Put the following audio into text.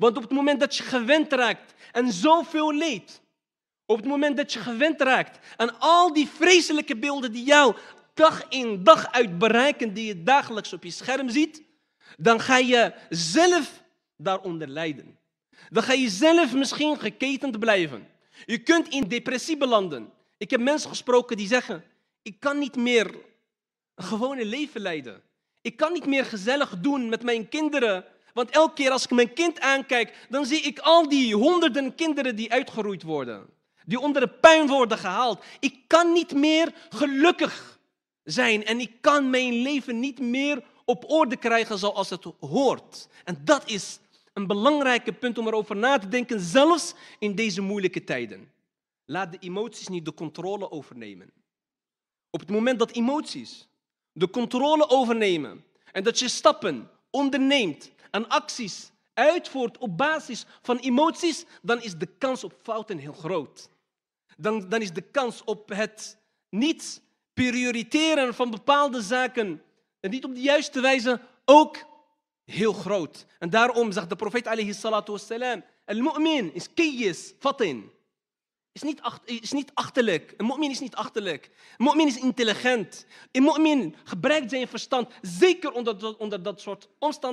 Want op het moment dat je gewend raakt aan zoveel leed, op het moment dat je gewend raakt aan al die vreselijke beelden die jou dag in dag uit bereiken, die je dagelijks op je scherm ziet, dan ga je zelf daaronder lijden. Dan ga je zelf misschien geketend blijven. Je kunt in depressie belanden. Ik heb mensen gesproken die zeggen: Ik kan niet meer een gewone leven leiden. Ik kan niet meer gezellig doen met mijn kinderen want elke keer als ik mijn kind aankijk, dan zie ik al die honderden kinderen die uitgeroeid worden. Die onder de puin worden gehaald. Ik kan niet meer gelukkig zijn en ik kan mijn leven niet meer op orde krijgen zoals het hoort. En dat is een belangrijke punt om erover na te denken, zelfs in deze moeilijke tijden. Laat de emoties niet de controle overnemen. Op het moment dat emoties de controle overnemen en dat je stappen onderneemt en acties uitvoert op basis van emoties, dan is de kans op fouten heel groot. Dan, dan is de kans op het niet prioriteren van bepaalde zaken en niet op de juiste wijze ook heel groot. En daarom zegt de profeet alayhi salatu wassalam, al-mu'min is kiyis, fatin. Is niet, is niet achterlijk. Een mu'min is niet achterlijk. Een mu'min is intelligent. Een mu'min gebruikt zijn verstand, zeker onder, onder dat soort omstandigheden.